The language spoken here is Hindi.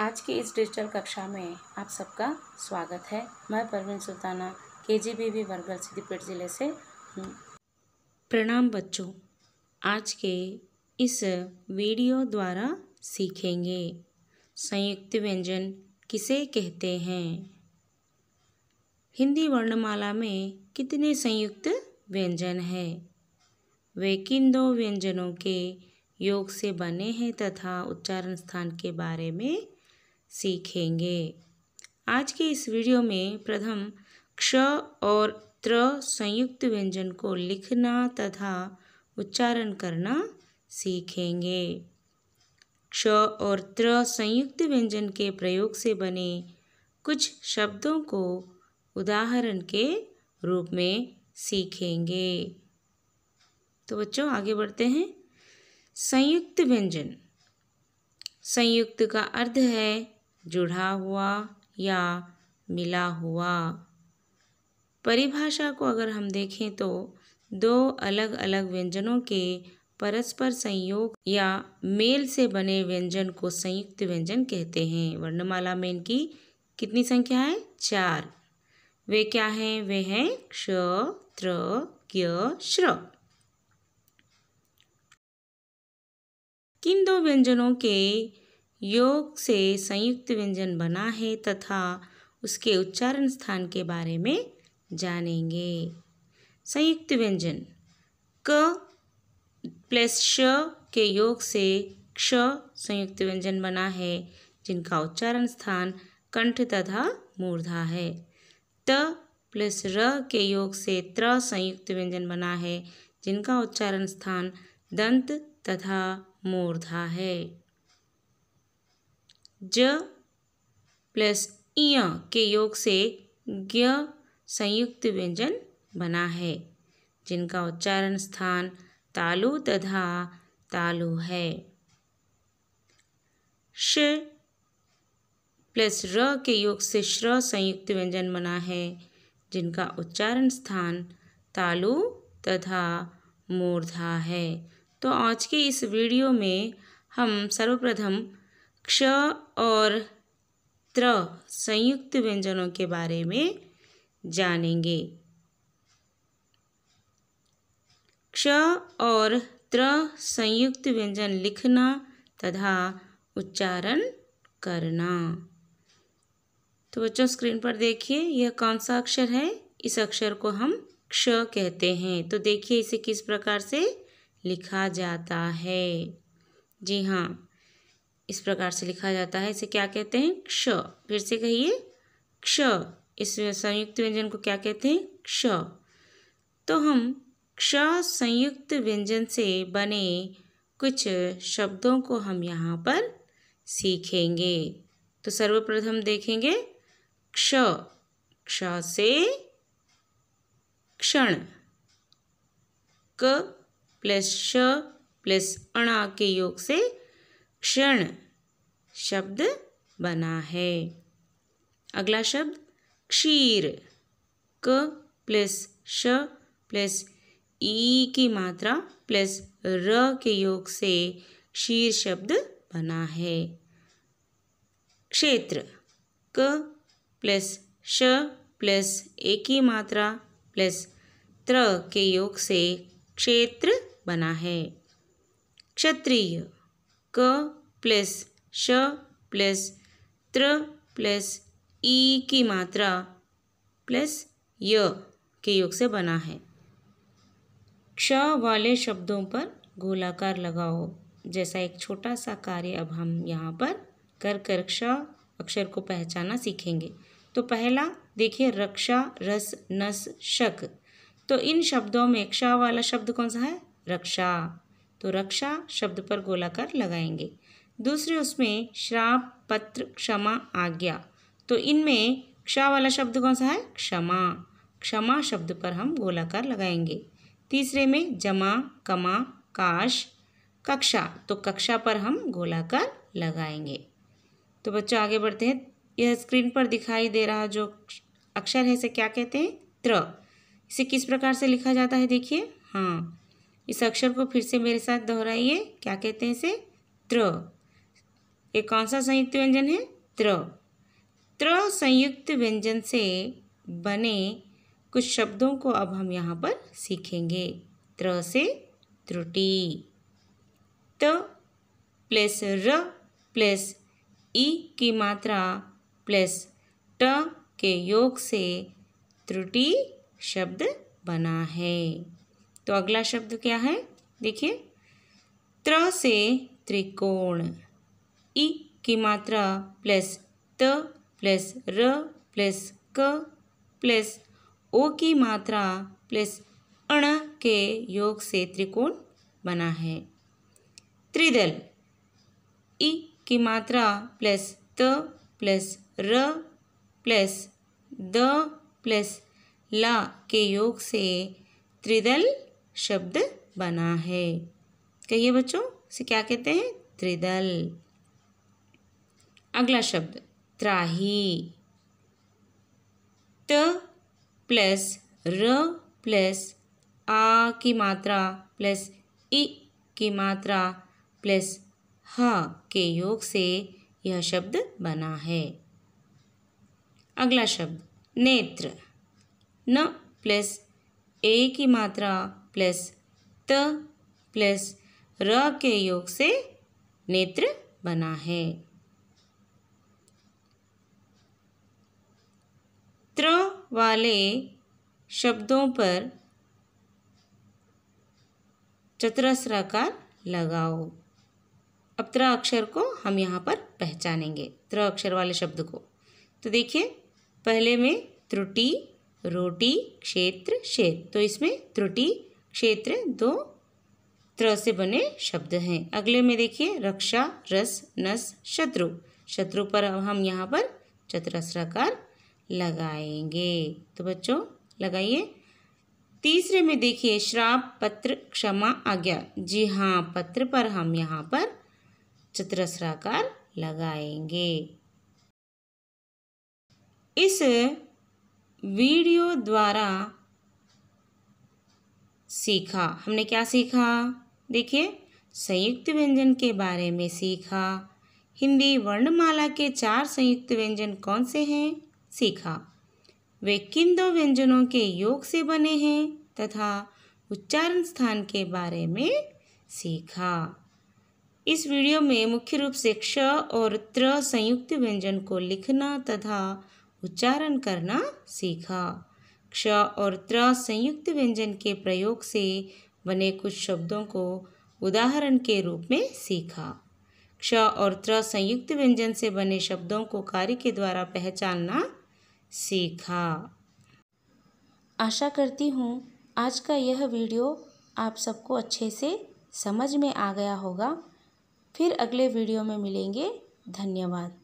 आज की इस डिजिटल कक्षा में आप सबका स्वागत है मैं Parveen Sultana K G B V Wargal Siddipet ज़िले से हूँ प्रणाम बच्चों आज के इस वीडियो द्वारा सीखेंगे संयुक्त व्यंजन किसे कहते हैं हिंदी वर्णमाला में कितने संयुक्त व्यंजन हैं वे किन दो व्यंजनों के योग से बने हैं तथा उच्चारण स्थान के बारे में सीखेंगे आज के इस वीडियो में प्रथम क्ष और त्र संयुक्त व्यंजन को लिखना तथा उच्चारण करना सीखेंगे क्ष और त्र संयुक्त व्यंजन के प्रयोग से बने कुछ शब्दों को उदाहरण के रूप में सीखेंगे तो बच्चों आगे बढ़ते हैं संयुक्त व्यंजन संयुक्त का अर्थ है जुड़ा हुआ या मिला हुआ परिभाषा को अगर हम देखें तो दो अलग अलग व्यंजनों के परस्पर संयोग या मेल से बने व्यंजन को संयुक्त व्यंजन कहते हैं वर्णमाला में इनकी कितनी संख्या है चार वे क्या हैं वे हैं क्ष त्र क्य श्र किन दो व्यंजनों के योग से संयुक्त व्यंजन बना है तथा उसके उच्चारण स्थान के बारे में जानेंगे संयुक्त व्यंजन क प्लस श के योग से क्ष संयुक्त व्यंजन बना है जिनका उच्चारण स्थान कंठ तथा मूर्धा है त प्लस र के योग से त्र संयुक्त व्यंजन बना है जिनका उच्चारण स्थान दंत तथा मूर्धा है ज प्लस इय के योग से ज्ञ संयुक्त व्यंजन बना है जिनका उच्चारण स्थान तालु तथा तालु है श प्लस र के योग से श्र संयुक्त व्यंजन बना है जिनका उच्चारण स्थान तालु तथा मूर्धा है तो आज के इस वीडियो में हम सर्वप्रथम क्ष और त्र संयुक्त व्यंजनों के बारे में जानेंगे क्ष और त्र संयुक्त व्यंजन लिखना तथा उच्चारण करना तो बच्चों स्क्रीन पर देखिए यह कौन सा अक्षर है इस अक्षर को हम क्ष कहते हैं तो देखिए इसे किस प्रकार से लिखा जाता है जी हाँ इस प्रकार से लिखा जाता है इसे क्या कहते हैं क्ष फिर से कहिए क्ष इस संयुक्त व्यंजन को क्या कहते हैं क्ष तो हम क्ष संयुक्त व्यंजन से बने कुछ शब्दों को हम यहाँ पर सीखेंगे तो सर्वप्रथम देखेंगे क्ष क्ष से क्षण क प्लस श प्लस अणा के योग से क्षण शब्द बना है अगला शब्द क्षीर क प्लस श प्लस ई की मात्रा प्लस र के योग से क्षीर शब्द बना है क्षेत्र क प्लस श प्लस ए की मात्रा प्लस त्र के योग से क्षेत्र बना है क्षत्रिय क प्लस श प्लस त्र प्लस ई की मात्रा प्लस य के योग से बना है क्ष वाले शब्दों पर गोलाकार लगाओ जैसा एक छोटा सा कार्य अब हम यहाँ पर कर कर क्ष अक्षर को पहचाना सीखेंगे तो पहला देखिए रक्षा रस नस शक तो इन शब्दों में क्ष वाला शब्द कौन सा है रक्षा तो रक्षा शब्द पर गोलाकार लगाएंगे दूसरे उसमें श्राप पत्र क्षमा आज्ञा तो इनमें क्षा वाला शब्द कौन सा है क्षमा क्षमा शब्द पर हम गोलाकार लगाएंगे तीसरे में जमा कमा काश कक्षा तो कक्षा पर हम गोलाकार लगाएंगे तो बच्चों आगे बढ़ते हैं यह स्क्रीन पर दिखाई दे रहा जो अक्षर है इसे क्या कहते हैं त्र इसे किस प्रकार से लिखा जाता है देखिए हाँ इस अक्षर को फिर से मेरे साथ दोहराइए क्या कहते हैं इसे त्र ये कौन सा संयुक्त व्यंजन है त्र त्र संयुक्त व्यंजन से बने कुछ शब्दों को अब हम यहाँ पर सीखेंगे त्र से त्रुटि त प्लस र प्लस ई की मात्रा प्लस ट के योग से त्रुटि शब्द बना है तो अगला शब्द क्या है देखिए त्र से त्रिकोण ई की मात्रा प्लस त प्लस र प्लस क प्लस ओ की मात्रा प्लस अण के योग से त्रिकोण बना है त्रिदल ई की मात्रा प्लस त प्लस र प्लस द प्लस ला के योग से त्रिदल शब्द बना है कहिए बच्चों से क्या कहते हैं त्रिदल अगला शब्द त्राही त प्लस र प्लस आ की मात्रा प्लस इ की मात्रा प्लस ह के योग से यह शब्द बना है अगला शब्द नेत्र न प्लस ए की मात्रा प्लस त प्लस र के योग से नेत्र बना है त्र वाले शब्दों पर चतरस्राकार लगाओ अब त्र अक्षर को हम यहाँ पर पहचानेंगे त्र अक्षर वाले शब्द को तो देखिए पहले में त्रुटि रोटी क्षेत्र शेत तो इसमें त्रुटि क्षेत्र दो तरह से बने शब्द हैं अगले में देखिए रक्षा रस नस शत्रु शत्रु पर अब हम यहाँ पर चतुरस्राकार लगाएंगे तो बच्चों लगाइए तीसरे में देखिए श्राप पत्र क्षमा आज्ञा जी हाँ पत्र पर हम यहाँ पर चतुरस्राकार लगाएंगे इस वीडियो द्वारा सीखा हमने क्या सीखा देखिए संयुक्त व्यंजन के बारे में सीखा हिंदी वर्णमाला के चार संयुक्त व्यंजन कौन से हैं सीखा वे किन दो व्यंजनों के योग से बने हैं तथा उच्चारण स्थान के बारे में सीखा इस वीडियो में मुख्य रूप से क्ष और त्र संयुक्त व्यंजन को लिखना तथा उच्चारण करना सीखा क्ष और त्र संयुक्त व्यंजन के प्रयोग से बने कुछ शब्दों को उदाहरण के रूप में सीखा क्ष और त्र संयुक्त व्यंजन से बने शब्दों को कार्य के द्वारा पहचानना सीखा आशा करती हूँ आज का यह वीडियो आप सबको अच्छे से समझ में आ गया होगा फिर अगले वीडियो में मिलेंगे धन्यवाद